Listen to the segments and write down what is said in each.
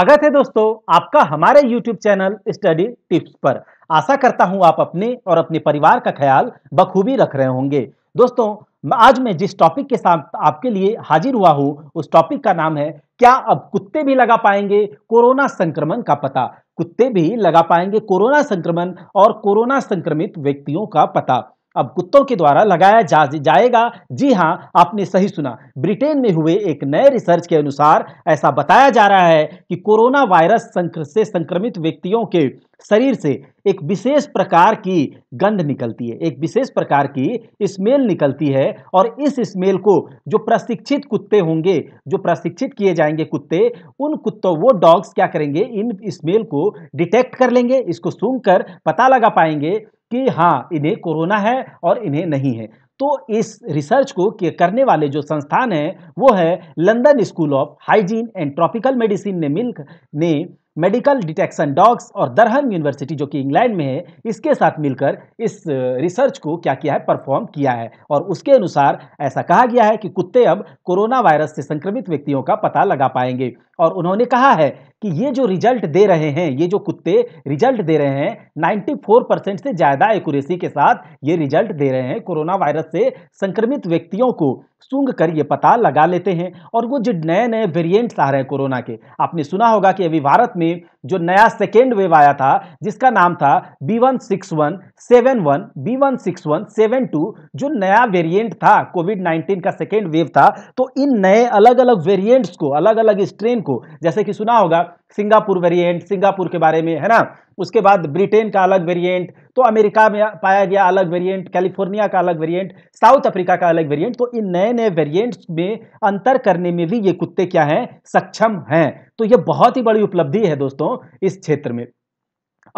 स्वागत है दोस्तों आपका हमारे YouTube चैनल स्टडी टिप्स पर आशा करता हूं आप अपने और अपने परिवार का ख्याल बखूबी रख रहे होंगे दोस्तों आज मैं जिस टॉपिक के साथ आपके लिए हाजिर हुआ हूं उस टॉपिक का नाम है क्या अब कुत्ते भी लगा पाएंगे कोरोना संक्रमण का पता कुत्ते भी लगा पाएंगे कोरोना संक्रमण और कोरोना संक्रमित व्यक्तियों का पता अब कुत्तों के द्वारा लगाया जा जाएगा जी हाँ आपने सही सुना ब्रिटेन में हुए एक नए रिसर्च के अनुसार ऐसा बताया जा रहा है कि कोरोना वायरस संक्र से संक्रमित व्यक्तियों के शरीर से एक विशेष प्रकार की गंध निकलती है एक विशेष प्रकार की स्मेल निकलती है और इस स्मेल को जो प्रशिक्षित कुत्ते होंगे जो प्रशिक्षित किए जाएंगे कुत्ते उन कुत्तों वो डॉग्स क्या करेंगे इन स्मेल को डिटेक्ट कर लेंगे इसको सूंघ कर पता लगा पाएंगे कि हाँ इन्हें कोरोना है और इन्हें नहीं है तो इस रिसर्च को करने वाले जो संस्थान है वो है London school of hygiene and tropical medicine ने मिल्क ने मेडिकल डिटेक्शन डॉग्स और दरहन यूनिवर्सिटी जो कि इंग्लैंड में है इसके साथ मिलकर इस रिसर्च को क्या किया है परफॉर्म किया है और उसके अनुसार ऐसा कहा गया है कि कुत्ते अब कोरोना वायरस से संक्रमित व्यक्तियों का पता लगा पाएंगे और उन्होंने कहा है कि ये जो रिजल्ट दे रहे हैं ये जो कुत्ते रिजल्ट दे रहे हैं 94 परसेंट से ज़्यादा एक्यूरेसी के साथ ये रिजल्ट दे रहे हैं कोरोना वायरस से संक्रमित व्यक्तियों को सूंघ कर ये पता लगा लेते हैं और वो जो नए नए वेरिएंट्स आ रहे हैं कोरोना के आपने सुना होगा कि अभी भारत में जो नया सेकेंड वेव आया था जिसका नाम था B one six one seven one B one six one seven two जो नया वेरिएंट था कोविड नाइन्टीन का सेकेंड वेव था तो इन नए अलग अलग वेरिएंट्स को अलग अलग स्ट्रेन को जैसे कि सुना होगा सिंगापुर वेरिएंट सिंगापुर के बारे में है ना उसके बाद ब्रिटेन का अलग वेरिएंट तो अमेरिका में पाया गया अलग वेरिएंट कैलिफोर्निया का अलग वेरिएंट साउथ अफ्रीका का अलग वेरिएंट तो इन नए नए वेरिएंट्स में अंतर करने में भी ये कुत्ते क्या हैं सक्षम हैं तो ये बहुत ही बड़ी उपलब्धि है दोस्तों इस क्षेत्र में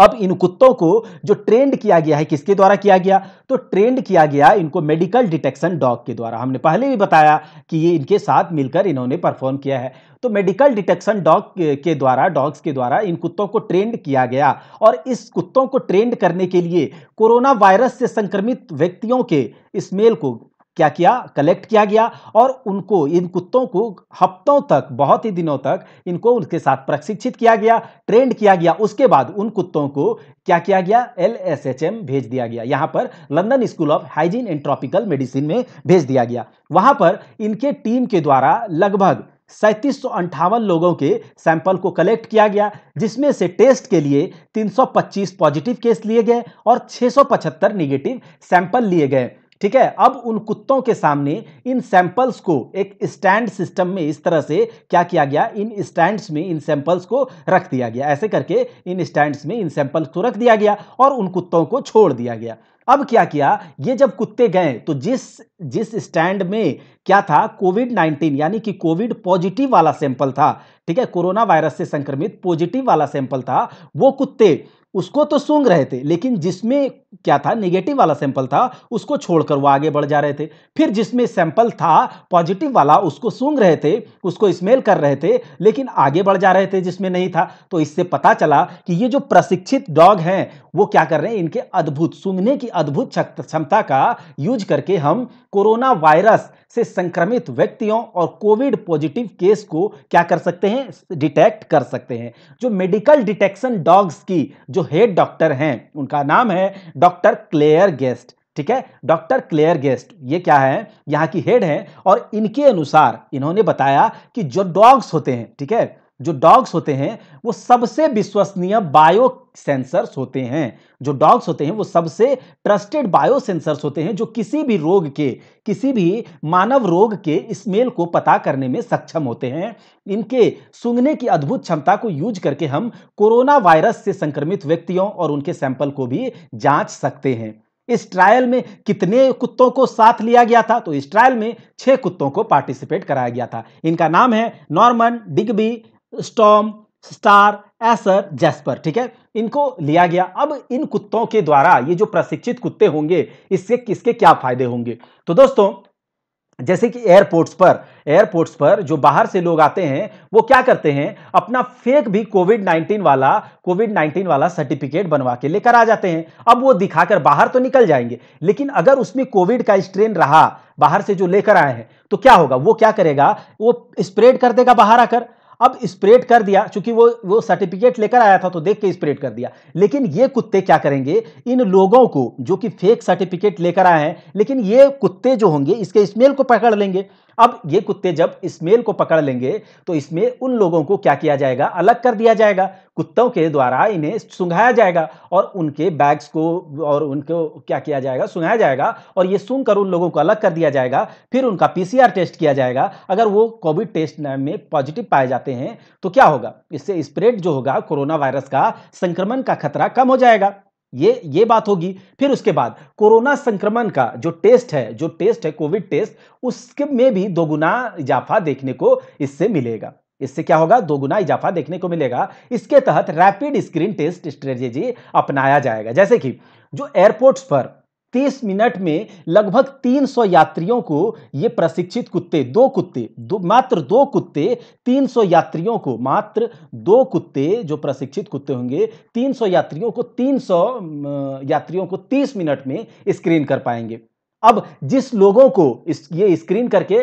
अब इन कुत्तों को जो ट्रेंड किया गया है किसके द्वारा किया गया तो ट्रेंड किया गया इनको मेडिकल डिटेक्शन डॉग के द्वारा हमने पहले भी बताया कि ये इनके साथ मिलकर इन्होंने परफॉर्म किया है तो मेडिकल डिटेक्शन डॉग के द्वारा डॉग्स के द्वारा इन कुत्तों को ट्रेंड किया गया और इस कुत्तों को ट्रेंड करने के लिए कोरोना वायरस से संक्रमित व्यक्तियों के स्मेल को क्या किया कलेक्ट किया गया और उनको इन कुत्तों को हफ्तों तक बहुत ही दिनों तक इनको उनके साथ प्रशिक्षित किया गया ट्रेंड किया गया उसके बाद उन कुत्तों को क्या किया गया एल एस एच एम भेज दिया गया यहाँ पर London school of hygiene and tropical medicine में भेज दिया गया वहाँ पर इनके टीम के द्वारा लगभग सैंतीस लोगों के सैंपल को कलेक्ट किया गया जिसमें से टेस्ट के लिए 325 पॉजिटिव केस लिए गए और 675 नेगेटिव सैंपल लिए गए ठीक है अब उन कुत्तों के सामने इन सैंपल्स को एक स्टैंड सिस्टम में इस तरह से क्या किया गया इन स्टैंड्स में इन सैंपल्स को रख दिया गया ऐसे करके इन स्टैंड्स में इन सैंपल्स को रख दिया गया और उन कुत्तों को छोड़ दिया गया अब क्या किया ये जब कुत्ते गए तो जिस जिस स्टैंड में क्या था कोविड 19 यानी कि कोविड पॉजिटिव वाला सैंपल था ठीक है कोरोना वायरस से संक्रमित पॉजिटिव वाला सैंपल था वो कुत्ते उसको तो सूंघ रहे थे लेकिन जिसमें क्या था नेगेटिव वाला सैंपल था उसको छोड़कर वो आगे बढ़ जा रहे थे फिर जिसमें सैंपल था पॉजिटिव वाला उसको सूंघ रहे थे उसको स्मेल कर रहे थे लेकिन आगे बढ़ जा रहे थे जिसमें नहीं था तो इससे पता चला कि ये जो प्रशिक्षित डॉग हैं वो क्या कर रहे हैं इनके अद्भुत सूंघने की अद्भुत क्षमता का यूज करके हम कोरोना वायरस से संक्रमित व्यक्तियों और कोविड पॉजिटिव केस को क्या कर सकते हैं डिटेक्ट कर सकते हैं जो मेडिकल डिटेक्शन डॉग्स की जो हेड डॉक्टर हैं उनका नाम है डॉक्टर क्लेयर गेस्ट ठीक है डॉक्टर क्लेयर गेस्ट ये क्या है यहाँ की हेड है और इनके अनुसार इन्होंने बताया कि जो डॉग्स होते हैं ठीक है जो डॉग्स होते हैं वो सबसे विश्वसनीय बायो सेंसर्स होते हैं जो डॉग्स होते हैं वो सबसे ट्रस्टेड बायो सेंसर्स होते हैं जो किसी भी रोग के किसी भी मानव रोग के स्मेल को पता करने में सक्षम होते हैं इनके सूंघने की अद्भुत क्षमता को यूज करके हम कोरोना वायरस से संक्रमित व्यक्तियों और उनके सैंपल को भी जांच सकते हैं इस ट्रायल में कितने कुत्तों को साथ लिया गया था तो इस ट्रायल में छह कुत्तों को पार्टिसिपेट कराया गया था इनका नाम है Norman Digby Storm Star Acer Jasper ठीक है इनको लिया गया अब इन कुत्तों के द्वारा ये जो प्रशिक्षित कुत्ते होंगे इससे किसके क्या फायदे होंगे तो दोस्तों जैसे कि एयरपोर्ट्स पर एयरपोर्ट्स पर जो बाहर से लोग आते हैं वो क्या करते हैं अपना फेक भी कोविड 19 वाला कोविड 19 वाला सर्टिफिकेट बनवा के लेकर आ जाते हैं अब वो दिखाकर बाहर तो निकल जाएंगे लेकिन अगर उसमें कोविड का स्ट्रेन रहा बाहर से जो लेकर आए हैं तो क्या होगा वो क्या करेगा वो स्प्रेड कर देगा बाहर आकर अब स्प्रेड कर दिया चूंकि वो वो सर्टिफिकेट लेकर आया था तो देख के स्प्रेड कर दिया लेकिन ये कुत्ते क्या करेंगे इन लोगों को जो कि फेक सर्टिफिकेट लेकर आए हैं लेकिन ये कुत्ते जो होंगे इसके स्मेल को पकड़ लेंगे अब ये कुत्ते जब इस्मेल को पकड़ लेंगे तो इसमें उन लोगों को क्या किया जाएगा अलग कर दिया जाएगा कुत्तों के द्वारा इन्हें सुंघाया जाएगा और उनके बैग्स को और उनको क्या किया जाएगा सुंघाया जाएगा और ये सुन कर उन लोगों को अलग कर दिया जाएगा फिर उनका पीसीआर टेस्ट किया जाएगा अगर वो कोविड टेस्ट में पॉजिटिव पाए जाते हैं तो क्या होगा इससे स्प्रेड जो होगा कोरोना वायरस का संक्रमण का खतरा कम हो जाएगा ये ये बात होगी फिर उसके बाद कोरोना संक्रमण का जो टेस्ट है जो टेस्ट है कोविड टेस्ट उसके में भी दोगुना इजाफा देखने को इससे मिलेगा इससे क्या होगा दोगुना इजाफा देखने को मिलेगा इसके तहत रैपिड स्क्रीन टेस्ट स्ट्रेटेजी अपनाया जाएगा जैसे कि जो एयरपोर्ट्स पर तीस मिनट में लगभग 300 यात्रियों को ये प्रशिक्षित कुत्ते दो कुत्ते दो मात्र दो कुत्ते 300 यात्रियों को मात्र दो कुत्ते जो प्रशिक्षित कुत्ते होंगे 300 यात्रियों को 300 यात्रियों को 30 मिनट में स्क्रीन कर पाएंगे अब जिस लोगों को इस ये स्क्रीन करके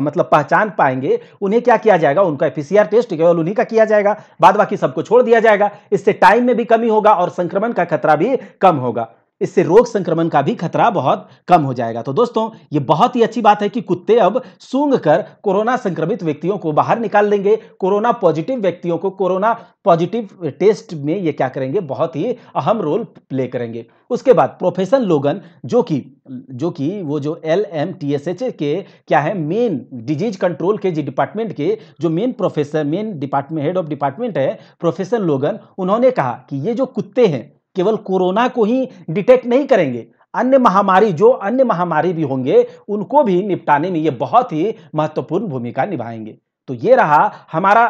मतलब पहचान पाएंगे उन्हें क्या किया जाएगा उनका एफ टेस्ट केवल उन्हीं का किया जाएगा बाद बाकी सबको छोड़ दिया जाएगा इससे टाइम में भी कमी होगा और संक्रमण का खतरा भी कम होगा इससे रोग संक्रमण का भी खतरा बहुत कम हो जाएगा तो दोस्तों ये बहुत ही अच्छी बात है कि कुत्ते अब सूंघ कर कोरोना संक्रमित व्यक्तियों को बाहर निकाल देंगे कोरोना पॉजिटिव व्यक्तियों को कोरोना पॉजिटिव टेस्ट में ये क्या करेंगे बहुत ही अहम रोल प्ले करेंगे उसके बाद प्रोफेसर लोगन जो कि जो कि वो जो L M T S H के क्या है मेन डिजीज कंट्रोल के जी डिपार्टमेंट के जो main professor main department head of department है प्रोफेसर लोगन उन्होंने कहा कि ये जो कुत्ते हैं केवल कोरोना को ही डिटेक्ट नहीं करेंगे अन्य महामारी जो अन्य महामारी भी होंगे उनको भी निपटाने में ये बहुत ही महत्वपूर्ण भूमिका निभाएंगे तो ये रहा हमारा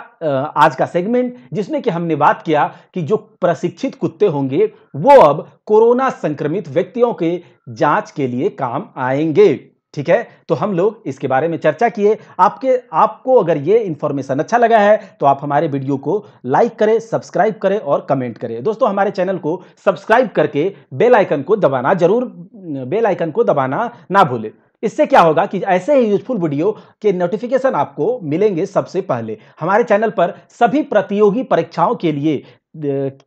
आज का सेगमेंट जिसमें कि हमने बात किया कि जो प्रशिक्षित कुत्ते होंगे वो अब कोरोना संक्रमित व्यक्तियों के जांच के लिए काम आएंगे ठीक है तो हम लोग इसके बारे में चर्चा किए आपके आपको अगर ये इन्फॉर्मेशन अच्छा लगा है तो आप हमारे वीडियो को लाइक करें सब्सक्राइब करें और कमेंट करें दोस्तों हमारे चैनल को सब्सक्राइब करके बेल आइकन को दबाना जरूर बेल आइकन को दबाना ना भूलें इससे क्या होगा कि ऐसे ही यूजफुल वीडियो के नोटिफिकेशन आपको मिलेंगे सबसे पहले हमारे चैनल पर सभी प्रतियोगी परीक्षाओं के लिए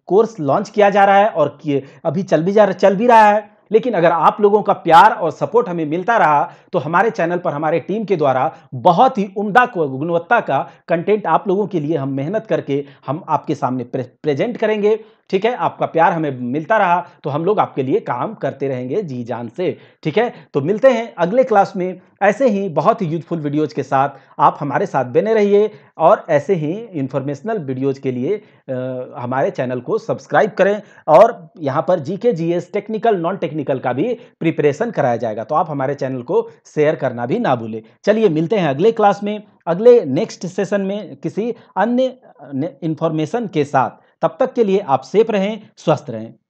कोर्स लॉन्च किया जा रहा है और अभी चल भी जा चल भी रहा है लेकिन अगर आप लोगों का प्यार और सपोर्ट हमें मिलता रहा तो हमारे चैनल पर हमारे टीम के द्वारा बहुत ही उम्दा गुणवत्ता का कंटेंट आप लोगों के लिए हम मेहनत करके हम आपके सामने प्रेजेंट करेंगे ठीक है आपका प्यार हमें मिलता रहा तो हम लोग आपके लिए काम करते रहेंगे जी जान से ठीक है तो मिलते हैं अगले क्लास में ऐसे ही बहुत ही यूजफुल वीडियोज़ के साथ आप हमारे साथ बने रहिए और ऐसे ही इन्फॉर्मेशनल वीडियोज़ के लिए आ, हमारे चैनल को सब्सक्राइब करें और यहाँ पर G K G S technical non technical का भी प्रिपरेशन कराया जाएगा तो आप हमारे चैनल को शेयर करना भी ना भूलें चलिए मिलते हैं अगले क्लास में अगले नेक्स्ट सेशन में किसी अन्य इन्फॉर्मेशन के साथ तब तक के लिए आप सेफ रहें स्वस्थ रहें